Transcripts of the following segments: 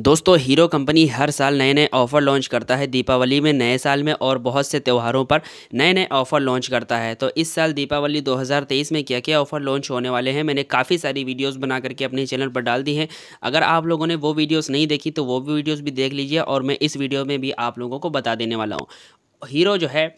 दोस्तों hero company हर साल नए नए ऑफ़र लॉन्च करता है दीपावली में नए साल में और बहुत से त्यौहारों पर नए नए ऑफ़र लॉन्च करता है तो इस साल दीपावली 2023 में क्या क्या ऑफ़र लॉन्च होने वाले हैं मैंने काफ़ी सारी वीडियोस बना करके अपने चैनल पर डाल दी हैं अगर आप लोगों ने वो वीडियोस नहीं देखी तो वो भी वीडियोज़ भी देख लीजिए और मैं इस वीडियो में भी आप लोगों को बता देने वाला हूँ हीरो जो है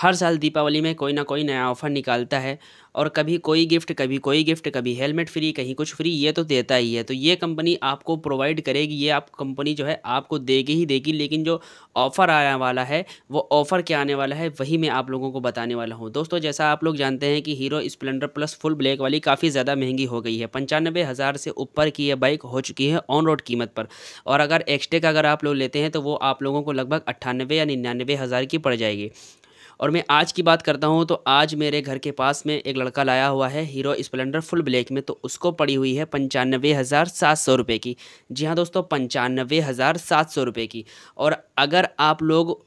हर साल दीपावली में कोई ना कोई नया ऑफ़र निकालता है और कभी कोई गिफ्ट कभी कोई गिफ्ट कभी हेलमेट फ्री कहीं कुछ फ्री ये तो देता ही है तो ये कंपनी आपको प्रोवाइड करेगी ये आप कंपनी जो है आपको देगी ही देगी लेकिन जो ऑफ़र आने वाला है वो ऑफ़र क्या आने वाला है वही मैं आप लोगों को बताने वाला हूँ दोस्तों जैसा आप लोग जानते हैं कि Hero Splendor Plus full black वाली काफ़ी ज़्यादा महंगी हो गई है पंचानबे हज़ार से ऊपर की यह बाइक हो चुकी है ऑन रोड कीमत पर और अगर एक्सटेक अगर आप लोग लेते हैं तो वो आप लोगों को लगभग अट्ठानबे या निन्यानवे हज़ार की पड़ जाएगी और मैं आज की बात करता हूँ तो आज मेरे घर के पास में एक लड़का लाया हुआ है हीरो स्प्लेंडर फुल ब्लैक में तो उसको पड़ी हुई है पंचानवे हज़ार सात सौ रुपये की जी हाँ दोस्तों पंचानवे हज़ार सात सौ रुपये की और अगर आप लोग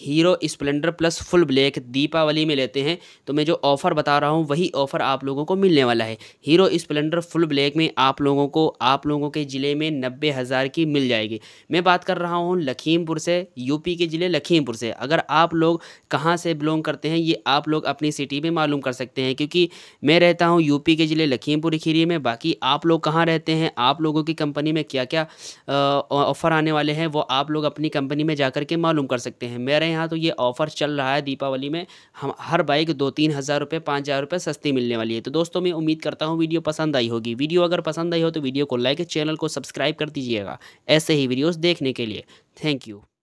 Hero Splendor Plus full black Deepawali में लेते हैं तो मैं जो ऑफ़र बता रहा हूँ वही ऑफ़र आप लोगों को मिलने वाला है हीरो स्प्लेंडर फुल ब्लैक में आप लोगों को आप लोगों के ज़िले में नब्बे हज़ार की मिल जाएगी मैं बात कर रहा हूँ लखीमपुर से यूपी के ज़िले लखीमपुर से अगर आप लोग कहाँ से बिलोंग करते हैं ये आप लोग अपनी सिटी में मालूम कर सकते हैं क्योंकि मैं रहता हूँ यूपी के ज़िले लखीमपुर खीरी में बाकी आप लोग कहाँ रहते हैं आप लोगों की कंपनी में क्या क्या ऑफ़र आने वाले हैं वो आप लोग अपनी कंपनी में जा के मालूम कर सकते हैं मेरे हमारे यहाँ तो ये ऑफ़र चल रहा है दीपावली में हम हर बाइक दो तीन हज़ार रुपये पाँच हज़ार रुपये सस्ती मिलने वाली है तो दोस्तों मैं उम्मीद करता हूँ वीडियो पसंद आई होगी वीडियो अगर पसंद आई हो तो वीडियो को लाइक चैनल को सब्सक्राइब कर दीजिएगा ऐसे ही वीडियोज़ देखने के लिए थैंक यू